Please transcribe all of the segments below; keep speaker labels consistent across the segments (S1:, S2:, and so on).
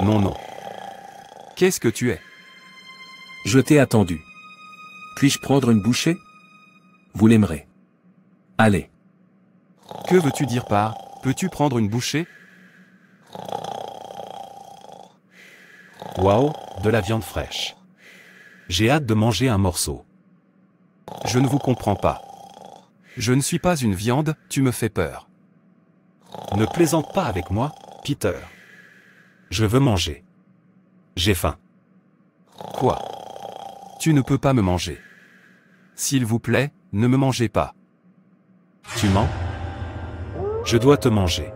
S1: Non, non. Qu'est-ce que tu es Je t'ai attendu. Puis-je prendre une bouchée Vous l'aimerez. Allez. Que veux-tu dire par Peux-tu prendre une bouchée Waouh, de la viande fraîche. J'ai hâte de manger un morceau. Je ne vous comprends pas. Je ne suis pas une viande, tu me fais peur. Ne plaisante pas avec moi, Peter. Je veux manger. J'ai faim. Quoi Tu ne peux pas me manger. S'il vous plaît, ne me mangez pas. Tu mens Je dois te manger.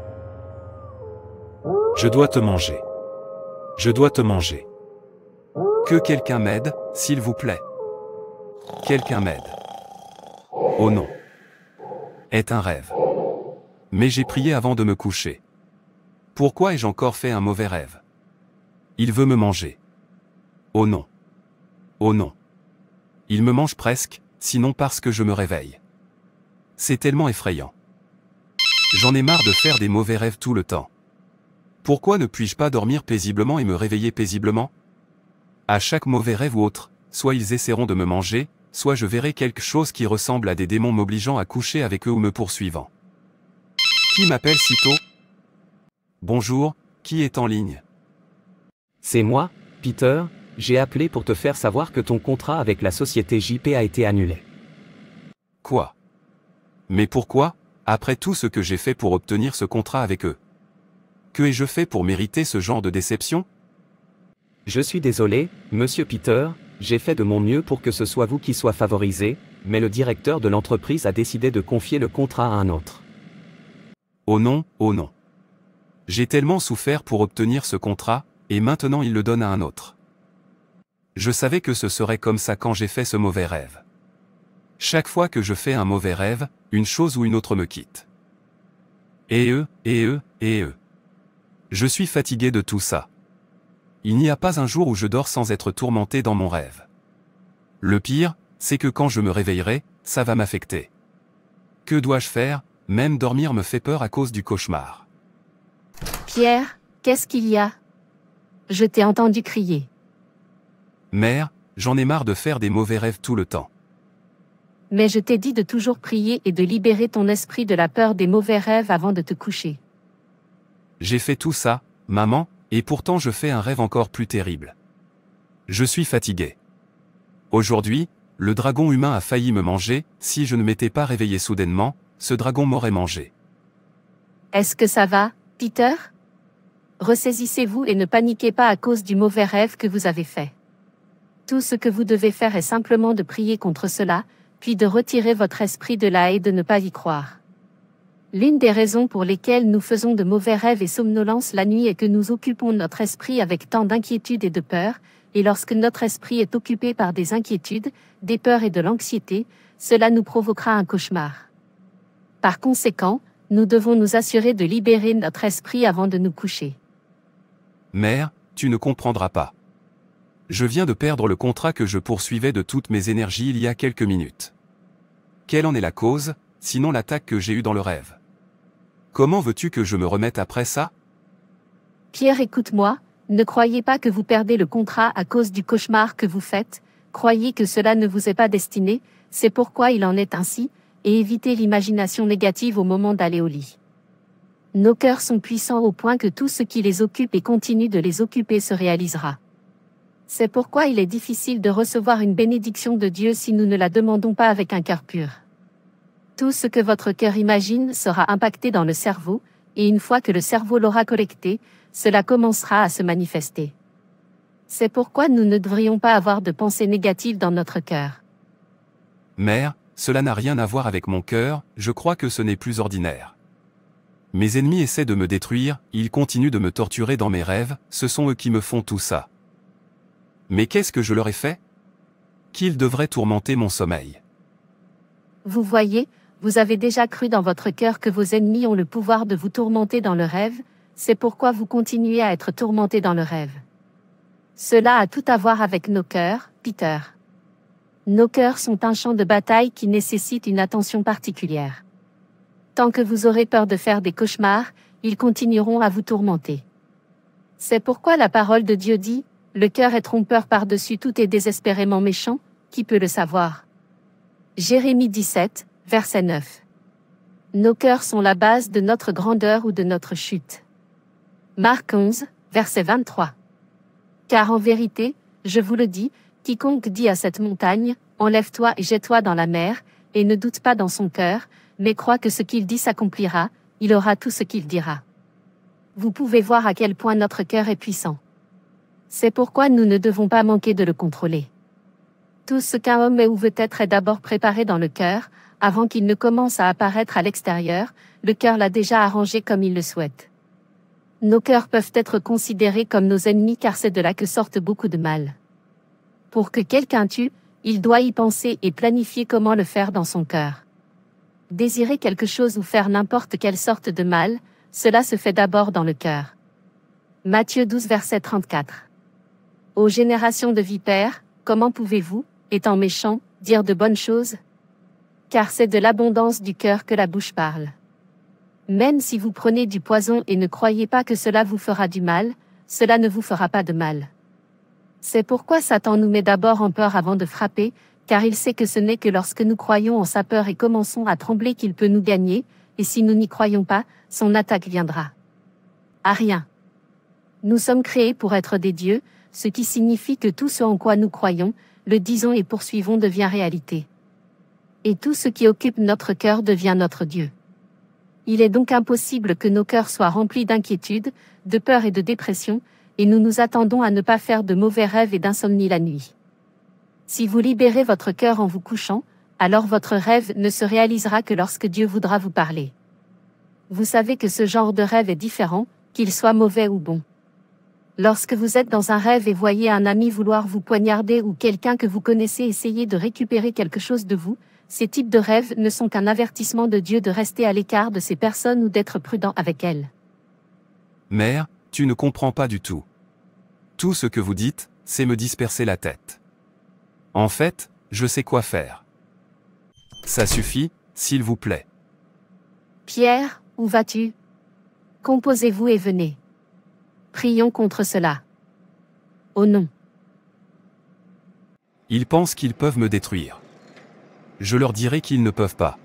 S1: Je dois te manger. Je dois te manger. Que quelqu'un m'aide, s'il vous plaît. Quelqu'un m'aide. Oh non. Est un rêve. Mais j'ai prié avant de me coucher. Pourquoi ai-je encore fait un mauvais rêve Il veut me manger. Oh non. Oh non. Il me mange presque, sinon parce que je me réveille. C'est tellement effrayant. J'en ai marre de faire des mauvais rêves tout le temps. Pourquoi ne puis-je pas dormir paisiblement et me réveiller paisiblement À chaque mauvais rêve ou autre, soit ils essaieront de me manger, soit je verrai quelque chose qui ressemble à des démons m'obligeant à coucher avec eux ou me poursuivant. Qui m'appelle si tôt Bonjour, qui est en ligne C'est moi, Peter, j'ai appelé pour te faire savoir que ton contrat avec la société JP a été annulé. Quoi Mais pourquoi, après tout ce que j'ai fait pour obtenir ce contrat avec eux Que ai-je fait pour mériter ce genre de déception Je suis désolé, monsieur Peter, j'ai fait de mon mieux pour que ce soit vous qui soyez favorisé, mais le directeur de l'entreprise a décidé de confier le contrat à un autre. Oh non, oh non. J'ai tellement souffert pour obtenir ce contrat, et maintenant il le donne à un autre. Je savais que ce serait comme ça quand j'ai fait ce mauvais rêve. Chaque fois que je fais un mauvais rêve, une chose ou une autre me quitte. Et eux, et eux, et eux. Je suis fatigué de tout ça. Il n'y a pas un jour où je dors sans être tourmenté dans mon rêve. Le pire, c'est que quand je me réveillerai, ça va m'affecter. Que dois-je faire Même dormir me fait peur à cause du cauchemar.
S2: Pierre, qu'est-ce qu'il y a Je t'ai entendu crier.
S1: Mère, j'en ai marre de faire des mauvais rêves tout le temps.
S2: Mais je t'ai dit de toujours prier et de libérer ton esprit de la peur des mauvais rêves avant de te coucher.
S1: J'ai fait tout ça, maman, et pourtant je fais un rêve encore plus terrible. Je suis fatigué. Aujourd'hui, le dragon humain a failli me manger, si je ne m'étais pas réveillé soudainement, ce dragon m'aurait mangé.
S2: Est-ce que ça va, Peter ressaisissez-vous et ne paniquez pas à cause du mauvais rêve que vous avez fait. Tout ce que vous devez faire est simplement de prier contre cela, puis de retirer votre esprit de là et de ne pas y croire. L'une des raisons pour lesquelles nous faisons de mauvais rêves et somnolences la nuit est que nous occupons notre esprit avec tant d'inquiétudes et de peur, et lorsque notre esprit est occupé par des inquiétudes, des peurs et de l'anxiété, cela nous provoquera un cauchemar. Par conséquent, nous devons nous assurer de libérer notre esprit avant de nous coucher.
S1: Mère, tu ne comprendras pas. Je viens de perdre le contrat que je poursuivais de toutes mes énergies il y a quelques minutes. Quelle en est la cause, sinon l'attaque que j'ai eue dans le rêve Comment veux-tu que je me remette après ça
S2: Pierre, écoute-moi, ne croyez pas que vous perdez le contrat à cause du cauchemar que vous faites, croyez que cela ne vous est pas destiné, c'est pourquoi il en est ainsi, et évitez l'imagination négative au moment d'aller au lit. Nos cœurs sont puissants au point que tout ce qui les occupe et continue de les occuper se réalisera. C'est pourquoi il est difficile de recevoir une bénédiction de Dieu si nous ne la demandons pas avec un cœur pur. Tout ce que votre cœur imagine sera impacté dans le cerveau, et une fois que le cerveau l'aura collecté, cela commencera à se manifester. C'est pourquoi nous ne devrions pas avoir de pensées négatives dans notre cœur.
S1: Mère, cela n'a rien à voir avec mon cœur, je crois que ce n'est plus ordinaire. Mes ennemis essaient de me détruire, ils continuent de me torturer dans mes rêves, ce sont eux qui me font tout ça. Mais qu'est-ce que je leur ai fait Qu'ils devraient tourmenter mon sommeil.
S2: Vous voyez, vous avez déjà cru dans votre cœur que vos ennemis ont le pouvoir de vous tourmenter dans le rêve, c'est pourquoi vous continuez à être tourmenté dans le rêve. Cela a tout à voir avec nos cœurs, Peter. Nos cœurs sont un champ de bataille qui nécessite une attention particulière. Tant que vous aurez peur de faire des cauchemars, ils continueront à vous tourmenter. C'est pourquoi la parole de Dieu dit, le cœur est trompeur par-dessus tout et désespérément méchant, qui peut le savoir Jérémie 17, verset 9. Nos cœurs sont la base de notre grandeur ou de notre chute. Marc 11, verset 23. Car en vérité, je vous le dis, quiconque dit à cette montagne, enlève-toi et jette-toi dans la mer, et ne doute pas dans son cœur, mais croit que ce qu'il dit s'accomplira, il aura tout ce qu'il dira. Vous pouvez voir à quel point notre cœur est puissant. C'est pourquoi nous ne devons pas manquer de le contrôler. Tout ce qu'un homme est ou veut être est d'abord préparé dans le cœur, avant qu'il ne commence à apparaître à l'extérieur, le cœur l'a déjà arrangé comme il le souhaite. Nos cœurs peuvent être considérés comme nos ennemis car c'est de là que sortent beaucoup de mal. Pour que quelqu'un tue, il doit y penser et planifier comment le faire dans son cœur. Désirer quelque chose ou faire n'importe quelle sorte de mal, cela se fait d'abord dans le cœur. Matthieu 12 verset 34. Ô génération de vipères, comment pouvez-vous, étant méchants, dire de bonnes choses Car c'est de l'abondance du cœur que la bouche parle. Même si vous prenez du poison et ne croyez pas que cela vous fera du mal, cela ne vous fera pas de mal. C'est pourquoi Satan nous met d'abord en peur avant de frapper, car il sait que ce n'est que lorsque nous croyons en sa peur et commençons à trembler qu'il peut nous gagner, et si nous n'y croyons pas, son attaque viendra. À rien. Nous sommes créés pour être des dieux, ce qui signifie que tout ce en quoi nous croyons, le disons et poursuivons devient réalité. Et tout ce qui occupe notre cœur devient notre Dieu. Il est donc impossible que nos cœurs soient remplis d'inquiétude, de peur et de dépression, et nous nous attendons à ne pas faire de mauvais rêves et d'insomnie la nuit. Si vous libérez votre cœur en vous couchant, alors votre rêve ne se réalisera que lorsque Dieu voudra vous parler. Vous savez que ce genre de rêve est différent, qu'il soit mauvais ou bon. Lorsque vous êtes dans un rêve et voyez un ami vouloir vous poignarder ou quelqu'un que vous connaissez essayer de récupérer quelque chose de vous, ces types de rêves ne sont qu'un avertissement de Dieu de rester à l'écart de ces personnes ou d'être prudent avec elles.
S1: Mère, tu ne comprends pas du tout. Tout ce que vous dites, c'est me disperser la tête. En fait, je sais quoi faire. Ça suffit, s'il vous plaît.
S2: Pierre, où vas-tu Composez-vous et venez. Prions contre cela. Oh non.
S1: Ils pensent qu'ils peuvent me détruire. Je leur dirai qu'ils ne peuvent pas.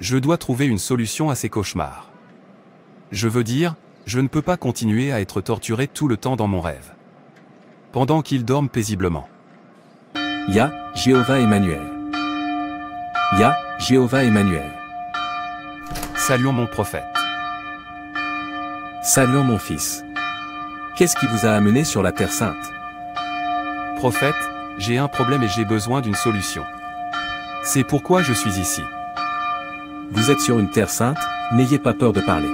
S1: Je dois trouver une solution à ces cauchemars. Je veux dire, je ne peux pas continuer à être torturé tout le temps dans mon rêve. Pendant qu'ils dorment paisiblement.
S3: Ya, Jéhovah Emmanuel. Ya, Jéhovah Emmanuel. Saluons mon prophète. Saluons mon fils. Qu'est-ce qui vous a amené sur la Terre Sainte
S1: Prophète, j'ai un problème et j'ai besoin d'une solution. C'est pourquoi je suis ici.
S3: Vous êtes sur une Terre Sainte, n'ayez pas peur de parler.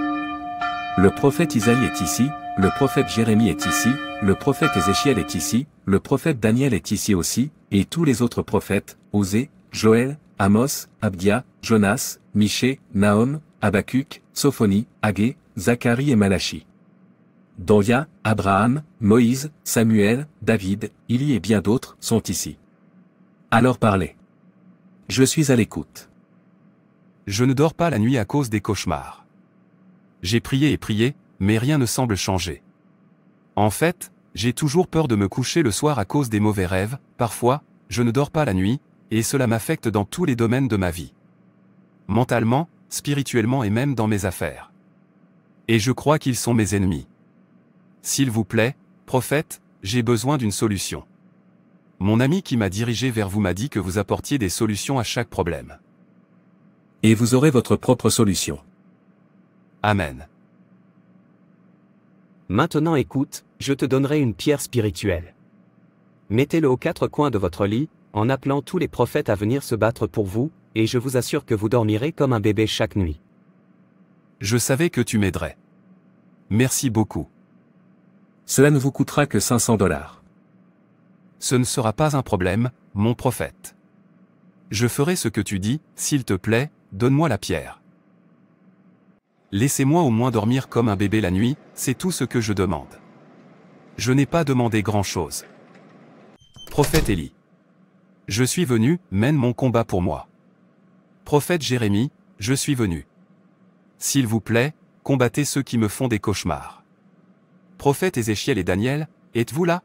S3: Le prophète Isaïe est ici, le prophète Jérémie est ici, le prophète Ézéchiel est ici, le prophète Daniel est ici aussi, et tous les autres prophètes, Osée, Joël, Amos, Abdia, Jonas, Michée, Nahum, Abakuk, Sophonie, Agé, Zacharie et Malachi. Doria, Abraham, Moïse, Samuel, David, Ili et bien d'autres sont ici. Alors parlez. Je suis à l'écoute.
S1: Je ne dors pas la nuit à cause des cauchemars. J'ai prié et prié, mais rien ne semble changer. En fait, j'ai toujours peur de me coucher le soir à cause des mauvais rêves, parfois, je ne dors pas la nuit, et cela m'affecte dans tous les domaines de ma vie. Mentalement, spirituellement et même dans mes affaires. Et je crois qu'ils sont mes ennemis. S'il vous plaît, prophète, j'ai besoin d'une solution. Mon ami qui m'a dirigé vers vous m'a dit que vous apportiez des solutions à chaque problème. Et vous aurez votre propre solution. Amen. Maintenant écoute, je te donnerai une pierre spirituelle. Mettez-le aux quatre coins de votre lit, en appelant tous les prophètes à venir se battre pour vous, et je vous assure que vous dormirez comme un bébé chaque nuit. Je savais que tu m'aiderais. Merci beaucoup. Cela ne vous coûtera que 500 dollars. Ce ne sera pas un problème, mon prophète. Je ferai ce que tu dis, s'il te plaît, donne-moi la pierre. Laissez-moi au moins dormir comme un bébé la nuit, c'est tout ce que je demande. Je n'ai pas demandé grand-chose. Prophète Élie. Je suis venu, mène mon combat pour moi. Prophète Jérémie, je suis venu. S'il vous plaît, combattez ceux qui me font des cauchemars. Prophète Ézéchiel et Daniel, êtes-vous là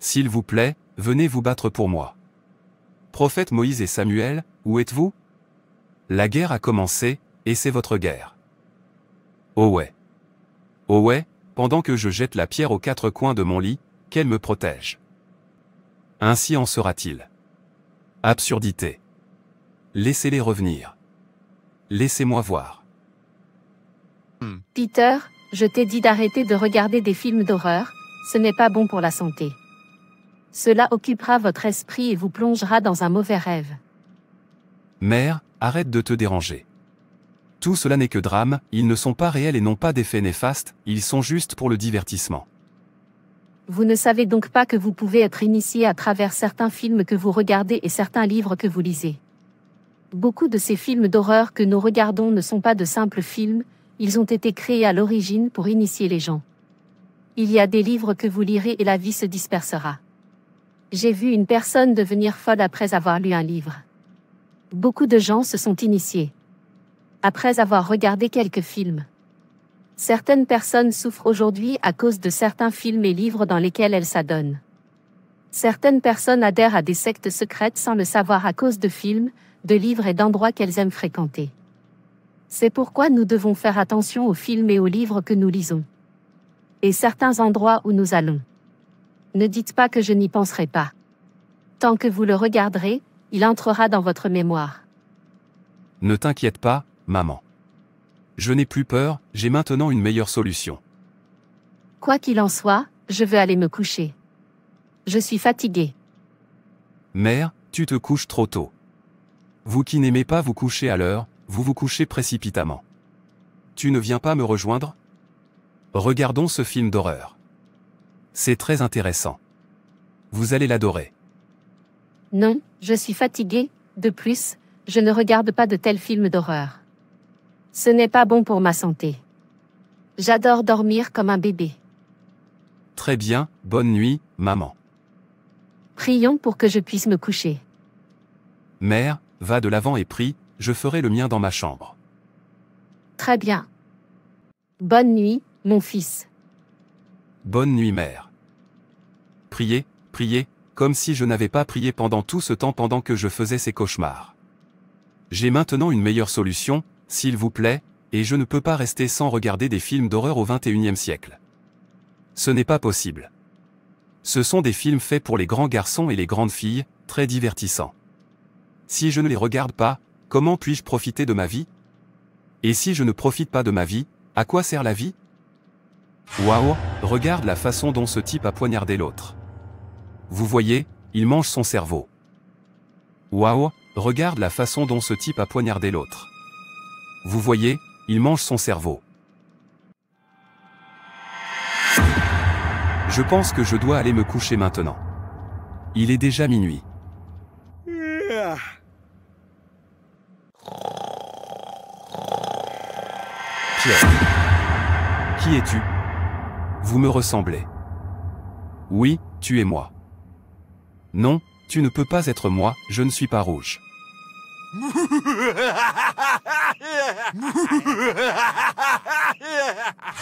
S1: S'il vous plaît, venez vous battre pour moi. Prophète Moïse et Samuel, où êtes-vous La guerre a commencé, et c'est votre guerre. Oh ouais. Oh ouais, pendant que je jette la pierre aux quatre coins de mon lit, qu'elle me protège. Ainsi en sera-t-il. Absurdité. Laissez-les revenir. Laissez-moi voir.
S2: Hmm. Peter, je t'ai dit d'arrêter de regarder des films d'horreur, ce n'est pas bon pour la santé. Cela occupera votre esprit et vous plongera dans un mauvais rêve.
S1: Mère, arrête de te déranger. Tout cela n'est que drame, ils ne sont pas réels et n'ont pas d'effet néfastes, ils sont juste pour le divertissement.
S2: Vous ne savez donc pas que vous pouvez être initié à travers certains films que vous regardez et certains livres que vous lisez. Beaucoup de ces films d'horreur que nous regardons ne sont pas de simples films, ils ont été créés à l'origine pour initier les gens. Il y a des livres que vous lirez et la vie se dispersera. J'ai vu une personne devenir folle après avoir lu un livre. Beaucoup de gens se sont initiés après avoir regardé quelques films. Certaines personnes souffrent aujourd'hui à cause de certains films et livres dans lesquels elles s'adonnent. Certaines personnes adhèrent à des sectes secrètes sans le savoir à cause de films, de livres et d'endroits qu'elles aiment fréquenter. C'est pourquoi nous devons faire attention aux films et aux livres que nous lisons. Et certains endroits où nous allons. Ne dites pas que je n'y penserai pas. Tant que vous le regarderez, il entrera dans votre mémoire.
S1: Ne t'inquiète pas, maman. Je n'ai plus peur, j'ai maintenant une meilleure solution.
S2: Quoi qu'il en soit, je veux aller me coucher. Je suis fatiguée.
S1: Mère, tu te couches trop tôt. Vous qui n'aimez pas vous coucher à l'heure, vous vous couchez précipitamment. Tu ne viens pas me rejoindre Regardons ce film d'horreur. C'est très intéressant. Vous allez l'adorer.
S2: Non, je suis fatiguée. De plus, je ne regarde pas de tels films d'horreur. Ce n'est pas bon pour ma santé. J'adore dormir comme un bébé.
S1: Très bien, bonne nuit, maman.
S2: Prions pour que je puisse me coucher.
S1: Mère, va de l'avant et prie, je ferai le mien dans ma chambre.
S2: Très bien. Bonne nuit, mon fils.
S1: Bonne nuit, mère. Priez, priez, comme si je n'avais pas prié pendant tout ce temps pendant que je faisais ces cauchemars. J'ai maintenant une meilleure solution, s'il vous plaît, et je ne peux pas rester sans regarder des films d'horreur au XXIe siècle. Ce n'est pas possible. Ce sont des films faits pour les grands garçons et les grandes filles, très divertissants. Si je ne les regarde pas, comment puis-je profiter de ma vie Et si je ne profite pas de ma vie, à quoi sert la vie Waouh, regarde la façon dont ce type a poignardé l'autre. Vous voyez, il mange son cerveau. Waouh, regarde la façon dont ce type a poignardé l'autre. Vous voyez, il mange son cerveau. Je pense que je dois aller me coucher maintenant. Il est déjà minuit. Qui es-tu Vous me ressemblez. Oui, tu es moi. Non, tu ne peux pas être moi, je ne suis pas rouge.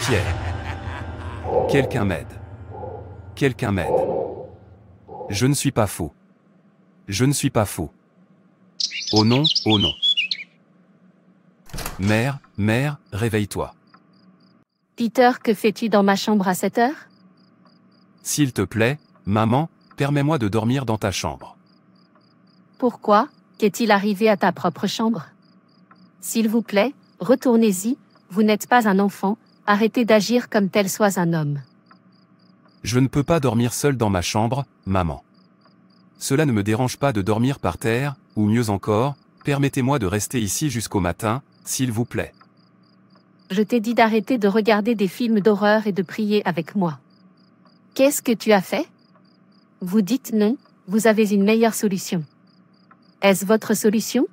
S1: Pierre. Quelqu'un m'aide. Quelqu'un m'aide. Je ne suis pas fou. Je ne suis pas fou. Oh non, oh non. Mère, mère, réveille-toi.
S2: Peter, que fais-tu dans ma chambre à cette heure
S1: S'il te plaît, maman, permets-moi de dormir dans ta chambre.
S2: Pourquoi Qu'est-il arrivé à ta propre chambre S'il vous plaît, retournez-y, vous n'êtes pas un enfant, arrêtez d'agir comme tel soit un
S1: homme. Je ne peux pas dormir seul dans ma chambre, maman. Cela ne me dérange pas de dormir par terre, ou mieux encore, permettez-moi de rester ici jusqu'au matin, s'il vous plaît.
S2: Je t'ai dit d'arrêter de regarder des films d'horreur et de prier avec moi. Qu'est-ce que tu as fait Vous dites non, vous avez une meilleure solution. Est-ce votre solution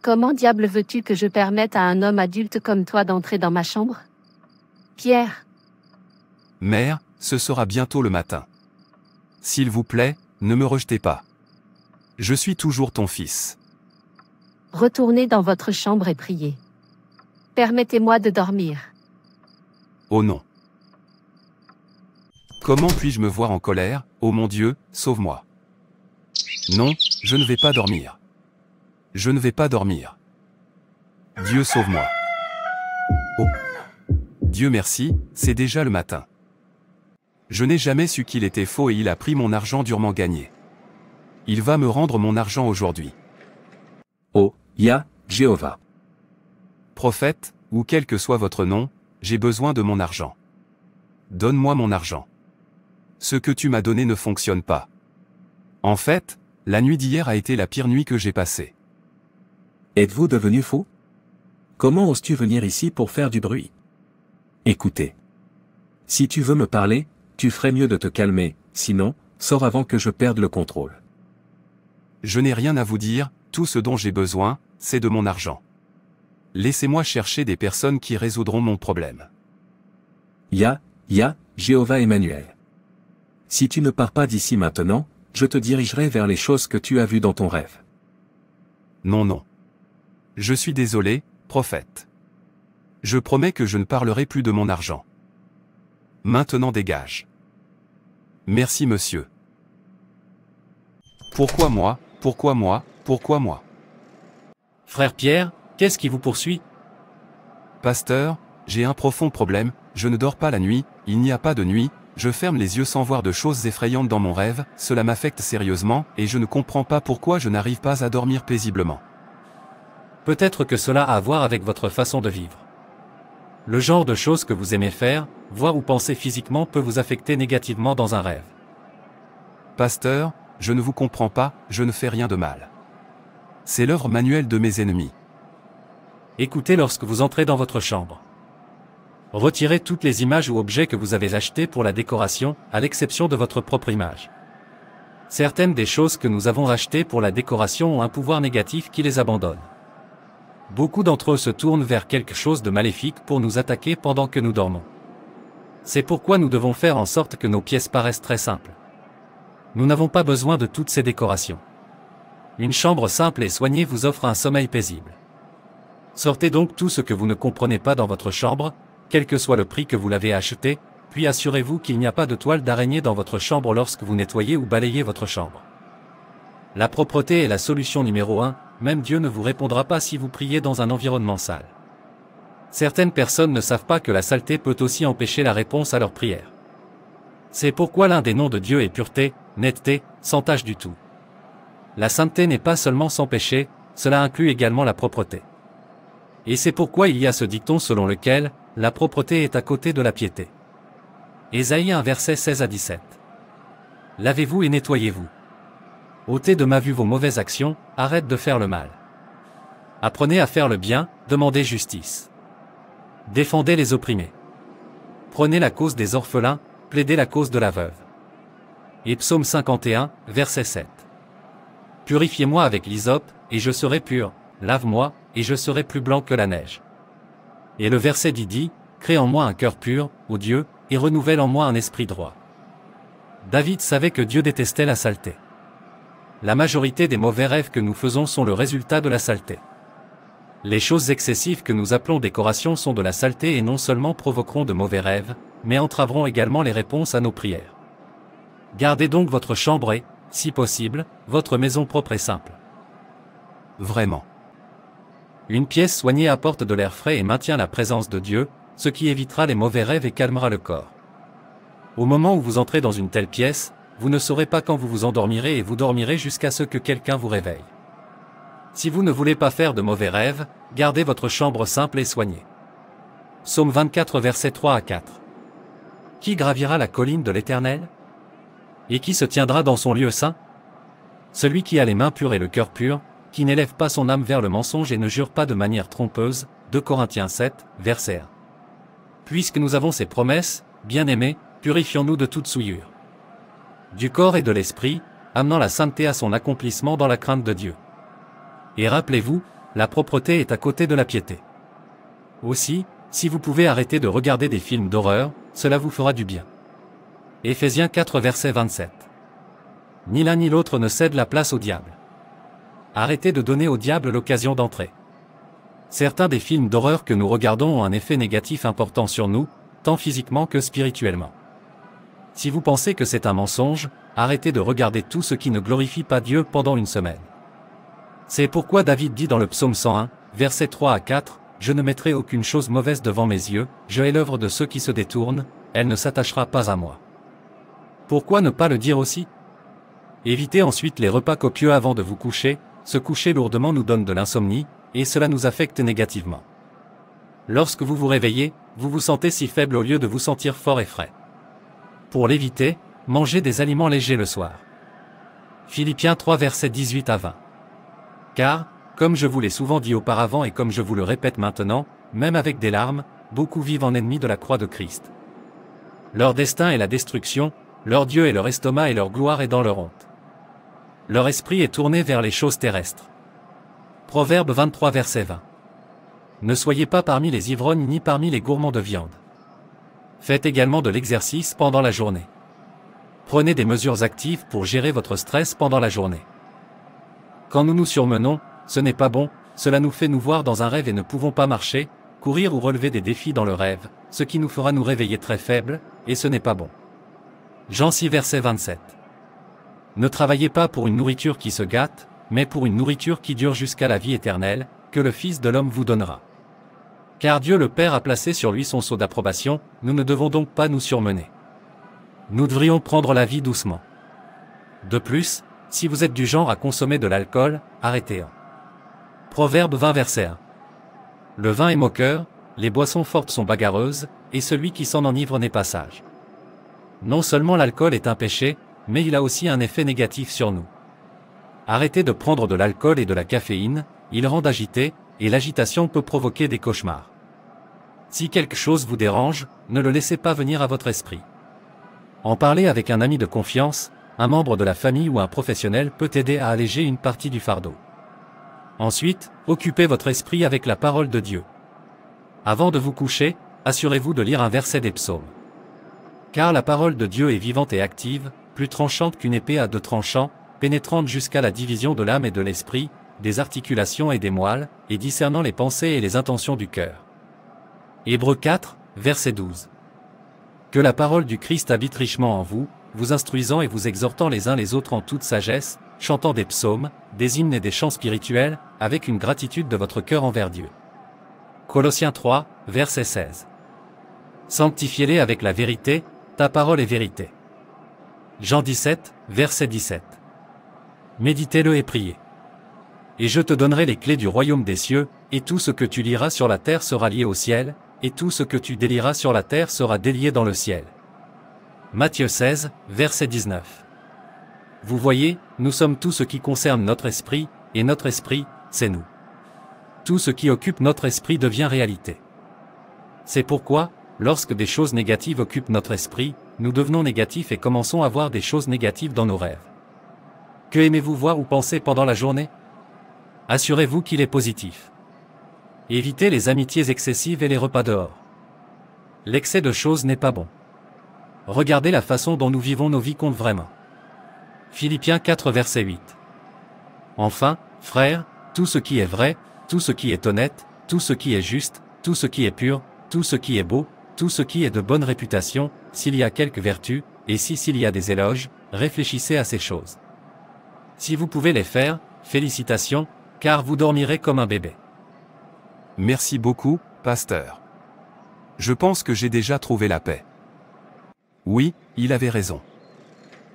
S2: Comment diable veux-tu que je permette à un homme adulte comme toi d'entrer dans ma chambre Pierre.
S1: Mère, ce sera bientôt le matin. S'il vous plaît, ne me rejetez pas. Je suis toujours ton fils.
S2: Retournez dans votre chambre et priez. Permettez-moi de dormir.
S1: Oh non. Comment puis-je me voir en colère, oh mon Dieu, sauve-moi. Non, je ne vais pas dormir. Je ne vais pas dormir. Dieu sauve-moi. Oh. Dieu merci, c'est déjà le matin. Je n'ai jamais su qu'il était faux et il a pris mon argent durement gagné. Il va me rendre mon argent aujourd'hui. Oh, Yah, Jéhovah. Prophète, ou quel que soit votre nom, j'ai besoin de mon argent. Donne-moi mon argent. Ce que tu m'as donné ne fonctionne pas. En fait, la nuit d'hier a été la pire nuit que j'ai passée. Êtes-vous devenu fou
S3: Comment oses-tu venir ici pour faire du bruit Écoutez. Si tu veux me parler, tu ferais mieux de te calmer, sinon, sors avant que je perde le contrôle.
S1: Je n'ai rien à vous dire, tout ce dont j'ai besoin, c'est de mon argent. Laissez-moi chercher des personnes qui résoudront mon problème. Ya, ya, Jéhovah Emmanuel. Si tu ne pars pas d'ici maintenant, je te dirigerai vers les choses que tu as vues dans ton rêve. Non, non. Je suis désolé, prophète. Je promets que je ne parlerai plus de mon argent. Maintenant dégage. Merci monsieur. Pourquoi moi, pourquoi moi, pourquoi moi Frère Pierre, qu'est-ce qui vous poursuit Pasteur, j'ai un profond problème, je ne dors pas la nuit, il n'y a pas de nuit, je ferme les yeux sans voir de choses effrayantes dans mon rêve, cela m'affecte sérieusement, et je ne comprends pas pourquoi je n'arrive pas à dormir paisiblement. Peut-être que cela a
S3: à voir avec votre façon de vivre. Le genre de choses que vous aimez faire, voir ou penser physiquement peut vous affecter négativement dans un rêve. Pasteur, je ne vous
S1: comprends pas, je ne fais rien de mal. C'est l'œuvre manuelle de mes ennemis.
S3: Écoutez lorsque vous entrez dans votre chambre. Retirez toutes les images ou objets que vous avez achetés pour la décoration, à l'exception de votre propre image. Certaines des choses que nous avons rachetées pour la décoration ont un pouvoir négatif qui les abandonne. Beaucoup d'entre eux se tournent vers quelque chose de maléfique pour nous attaquer pendant que nous dormons. C'est pourquoi nous devons faire en sorte que nos pièces paraissent très simples. Nous n'avons pas besoin de toutes ces décorations. Une chambre simple et soignée vous offre un sommeil paisible. Sortez donc tout ce que vous ne comprenez pas dans votre chambre, quel que soit le prix que vous l'avez acheté, puis assurez-vous qu'il n'y a pas de toile d'araignée dans votre chambre lorsque vous nettoyez ou balayez votre chambre. La propreté est la solution numéro un, même Dieu ne vous répondra pas si vous priez dans un environnement sale. Certaines personnes ne savent pas que la saleté peut aussi empêcher la réponse à leur prière. C'est pourquoi l'un des noms de Dieu est pureté, netteté, sans tâche du tout. La sainteté n'est pas seulement sans péché, cela inclut également la propreté. Et c'est pourquoi il y a ce dicton selon lequel, la propreté est à côté de la piété. Ésaïe 1 verset 16 à 17. Lavez-vous et nettoyez-vous. ôtez de ma vue vos mauvaises actions, arrête de faire le mal. Apprenez à faire le bien, demandez justice. Défendez les opprimés. Prenez la cause des orphelins, plaidez la cause de la veuve. Et psaume 51, verset 7. Purifiez-moi avec l'hysope, et je serai pur, lave-moi, et je serai plus blanc que la neige. Et le verset dit dit, Crée en moi un cœur pur, ô Dieu, et renouvelle en moi un esprit droit. David savait que Dieu détestait la saleté. La majorité des mauvais rêves que nous faisons sont le résultat de la saleté. Les choses excessives que nous appelons décorations sont de la saleté et non seulement provoqueront de mauvais rêves, mais entraveront également les réponses à nos prières. Gardez donc votre chambre et, si possible, votre maison propre et simple. Vraiment. Une pièce soignée apporte de l'air frais et maintient la présence de Dieu, ce qui évitera les mauvais rêves et calmera le corps. Au moment où vous entrez dans une telle pièce, vous ne saurez pas quand vous vous endormirez et vous dormirez jusqu'à ce que quelqu'un vous réveille. Si vous ne voulez pas faire de mauvais rêves, gardez votre chambre simple et soignée. Psaume 24 versets 3 à 4. Qui gravira la colline de l'Éternel Et qui se tiendra dans son lieu saint Celui qui a les mains pures et le cœur pur, qui n'élève pas son âme vers le mensonge et ne jure pas de manière trompeuse, 2 Corinthiens 7, verset 1. Puisque nous avons ces promesses, bien-aimés, purifions-nous de toute souillure. Du corps et de l'esprit, amenant la sainteté à son accomplissement dans la crainte de Dieu. Et rappelez-vous, la propreté est à côté de la piété. Aussi, si vous pouvez arrêter de regarder des films d'horreur, cela vous fera du bien. Éphésiens 4 verset 27. Ni l'un ni l'autre ne cède la place au diable. Arrêtez de donner au diable l'occasion d'entrer. Certains des films d'horreur que nous regardons ont un effet négatif important sur nous, tant physiquement que spirituellement. Si vous pensez que c'est un mensonge, arrêtez de regarder tout ce qui ne glorifie pas Dieu pendant une semaine. C'est pourquoi David dit dans le psaume 101, versets 3 à 4, Je ne mettrai aucune chose mauvaise devant mes yeux, je hais l'œuvre de ceux qui se détournent, elle ne s'attachera pas à moi. Pourquoi ne pas le dire aussi Évitez ensuite les repas copieux avant de vous coucher, se coucher lourdement nous donne de l'insomnie, et cela nous affecte négativement. Lorsque vous vous réveillez, vous vous sentez si faible au lieu de vous sentir fort et frais. Pour l'éviter, mangez des aliments légers le soir. Philippiens 3 verset 18 à 20. Car, comme je vous l'ai souvent dit auparavant et comme je vous le répète maintenant, même avec des larmes, beaucoup vivent en ennemis de la croix de Christ. Leur destin est la destruction, leur Dieu est leur estomac et leur gloire est dans leur honte leur esprit est tourné vers les choses terrestres. Proverbe 23 verset 20. Ne soyez pas parmi les ivrognes ni parmi les gourmands de viande. Faites également de l'exercice pendant la journée. Prenez des mesures actives pour gérer votre stress pendant la journée. Quand nous nous surmenons, ce n'est pas bon, cela nous fait nous voir dans un rêve et ne pouvons pas marcher, courir ou relever des défis dans le rêve, ce qui nous fera nous réveiller très faibles, et ce n'est pas bon. Jean 6 verset 27. Ne travaillez pas pour une nourriture qui se gâte, mais pour une nourriture qui dure jusqu'à la vie éternelle, que le Fils de l'homme vous donnera. Car Dieu le Père a placé sur lui son sceau d'approbation, nous ne devons donc pas nous surmener. Nous devrions prendre la vie doucement. De plus, si vous êtes du genre à consommer de l'alcool, arrêtez-en. Proverbe 20 verset 1. Le vin est moqueur, les boissons fortes sont bagarreuses, et celui qui s'en enivre n'est pas sage. Non seulement l'alcool est un péché, mais il a aussi un effet négatif sur nous. Arrêtez de prendre de l'alcool et de la caféine, il rend agité, et l'agitation peut provoquer des cauchemars. Si quelque chose vous dérange, ne le laissez pas venir à votre esprit. En parler avec un ami de confiance, un membre de la famille ou un professionnel peut aider à alléger une partie du fardeau. Ensuite, occupez votre esprit avec la parole de Dieu. Avant de vous coucher, assurez-vous de lire un verset des psaumes. Car la parole de Dieu est vivante et active, plus tranchante qu'une épée à deux tranchants, pénétrante jusqu'à la division de l'âme et de l'esprit, des articulations et des moelles, et discernant les pensées et les intentions du cœur. Hébreux 4, verset 12. Que la parole du Christ habite richement en vous, vous instruisant et vous exhortant les uns les autres en toute sagesse, chantant des psaumes, des hymnes et des chants spirituels, avec une gratitude de votre cœur envers Dieu. Colossiens 3, verset 16. Sanctifiez-les avec la vérité, ta parole est vérité. Jean 17, verset 17. Méditez-le et priez. Et je te donnerai les clés du royaume des cieux, et tout ce que tu liras sur la terre sera lié au ciel, et tout ce que tu délieras sur la terre sera délié dans le ciel. Matthieu 16, verset 19. Vous voyez, nous sommes tout ce qui concerne notre esprit, et notre esprit, c'est nous. Tout ce qui occupe notre esprit devient réalité. C'est pourquoi, lorsque des choses négatives occupent notre esprit, nous devenons négatifs et commençons à voir des choses négatives dans nos rêves. Que aimez-vous voir ou penser pendant la journée Assurez-vous qu'il est positif. Évitez les amitiés excessives et les repas dehors. L'excès de choses n'est pas bon. Regardez la façon dont nous vivons nos vies compte vraiment. Philippiens 4 verset 8. Enfin, frères, tout ce qui est vrai, tout ce qui est honnête, tout ce qui est juste, tout ce qui est pur, tout ce qui est beau, tout ce qui est de bonne réputation, s'il y a quelques vertus, et si s'il y a des éloges, réfléchissez à ces choses. Si vous pouvez les faire, félicitations, car vous dormirez comme un bébé.
S1: Merci beaucoup, pasteur. Je pense que j'ai déjà trouvé la paix. Oui, il avait raison.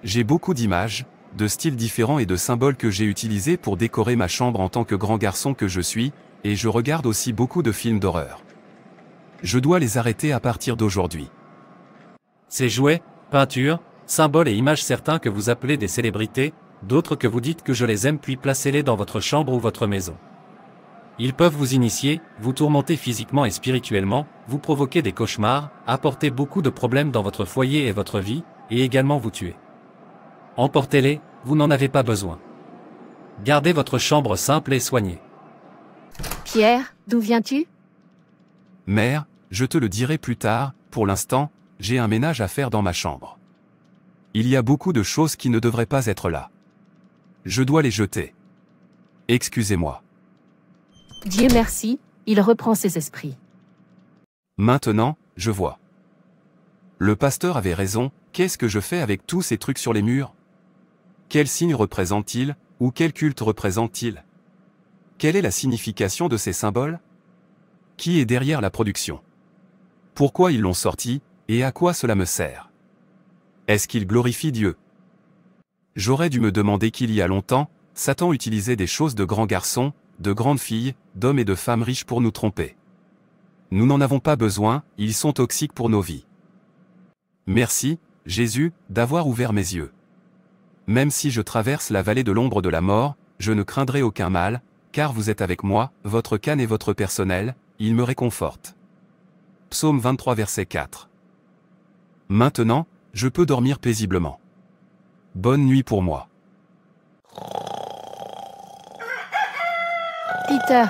S1: J'ai beaucoup d'images, de styles différents et de symboles que j'ai utilisés pour décorer ma chambre en tant que grand garçon que je suis, et je regarde aussi beaucoup
S3: de films d'horreur. Je dois les arrêter à partir d'aujourd'hui. Ces jouets, peintures, symboles et images certains que vous appelez des célébrités, d'autres que vous dites que je les aime puis placez-les dans votre chambre ou votre maison. Ils peuvent vous initier, vous tourmenter physiquement et spirituellement, vous provoquer des cauchemars, apporter beaucoup de problèmes dans votre foyer et votre vie, et également vous tuer. Emportez-les, vous n'en avez pas besoin. Gardez votre chambre simple et soignée.
S2: Pierre, d'où viens-tu
S1: Mère, je te le dirai plus tard, pour l'instant, j'ai un ménage à faire dans ma chambre. Il y a beaucoup de choses qui ne devraient pas être là. Je dois les jeter. Excusez-moi.
S2: Dieu merci, il reprend ses esprits.
S1: Maintenant, je vois. Le pasteur avait raison, qu'est-ce que je fais avec tous ces trucs sur les murs Quel signe représente-t-il, ou quel culte représente-t-il Quelle est la signification de ces symboles Qui est derrière la production Pourquoi ils l'ont sorti, et à quoi cela me sert Est-ce qu'il glorifie Dieu J'aurais dû me demander qu'il y a longtemps, Satan utilisait des choses de grands garçons, de grandes filles, d'hommes et de femmes riches pour nous tromper. Nous n'en avons pas besoin, ils sont toxiques pour nos vies. Merci, Jésus, d'avoir ouvert mes yeux. Même si je traverse la vallée de l'ombre de la mort, je ne craindrai aucun mal, car vous êtes avec moi, votre canne et votre personnel, il me réconfortent. Psaume 23 verset 4 Maintenant, je peux dormir paisiblement. Bonne nuit pour moi.
S2: Peter,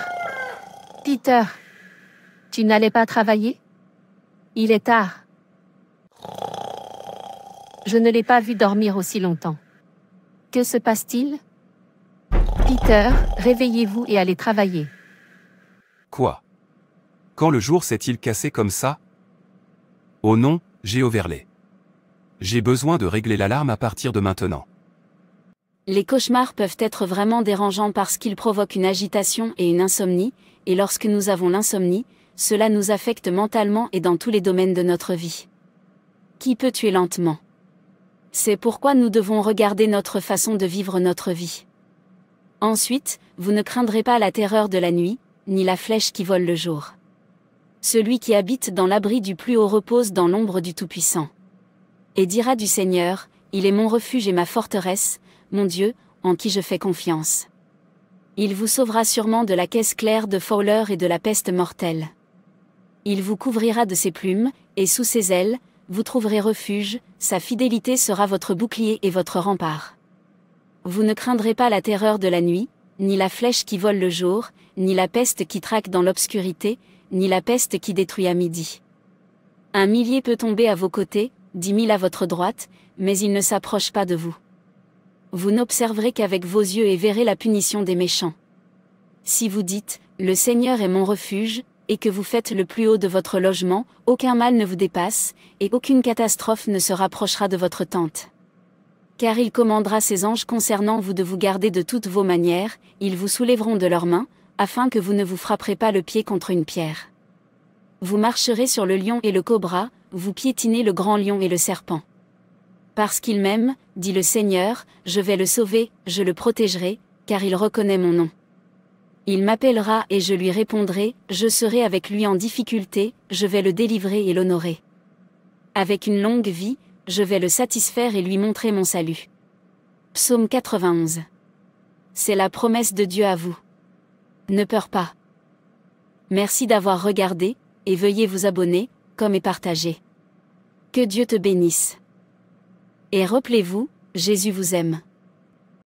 S2: Peter, tu n'allais pas travailler Il est tard. Je ne l'ai pas vu dormir aussi longtemps. Que se passe-t-il Peter, réveillez-vous et allez travailler.
S1: Quoi Quand le jour s'est-il cassé comme ça Oh non, j'ai overlay J'ai besoin de régler l'alarme à partir de maintenant.
S4: Les cauchemars peuvent être vraiment dérangeants parce qu'ils provoquent une agitation et une insomnie, et lorsque nous avons l'insomnie, cela nous affecte mentalement et dans tous les domaines de notre vie. Qui peut tuer lentement C'est pourquoi nous devons regarder notre façon de vivre notre vie. Ensuite, vous ne craindrez pas la terreur de la nuit, ni la flèche qui vole le jour. Celui qui habite dans l'abri du plus haut repose dans l'ombre du Tout-Puissant. Et dira du Seigneur, Il est mon refuge et ma forteresse, mon Dieu, en qui je fais confiance. Il vous sauvera sûrement de la caisse claire de Fowler et de la peste mortelle. Il vous couvrira de ses plumes, et sous ses ailes, vous trouverez refuge, sa fidélité sera votre bouclier et votre rempart. Vous ne craindrez pas la terreur de la nuit, ni la flèche qui vole le jour, ni la peste qui traque dans l'obscurité, ni la peste qui détruit à midi. Un millier peut tomber à vos côtés, dix mille à votre droite, mais il ne s'approche pas de vous. Vous n'observerez qu'avec vos yeux et verrez la punition des méchants. Si vous dites, Le Seigneur est mon refuge, et que vous faites le plus haut de votre logement, aucun mal ne vous dépasse, et aucune catastrophe ne se rapprochera de votre tente. Car il commandera ses anges concernant vous de vous garder de toutes vos manières, ils vous soulèveront de leurs mains, afin que vous ne vous frapperez pas le pied contre une pierre. Vous marcherez sur le lion et le cobra, vous piétinez le grand lion et le serpent. Parce qu'il m'aime, dit le Seigneur, je vais le sauver, je le protégerai, car il reconnaît mon nom. Il m'appellera et je lui répondrai, je serai avec lui en difficulté, je vais le délivrer et l'honorer. Avec une longue vie, je vais le satisfaire et lui montrer mon salut. Psaume 91. C'est la promesse de Dieu à vous. Ne peur pas. Merci d'avoir regardé, et veuillez vous abonner, comme et partager. Que Dieu te bénisse. Et rappelez-vous, Jésus vous aime.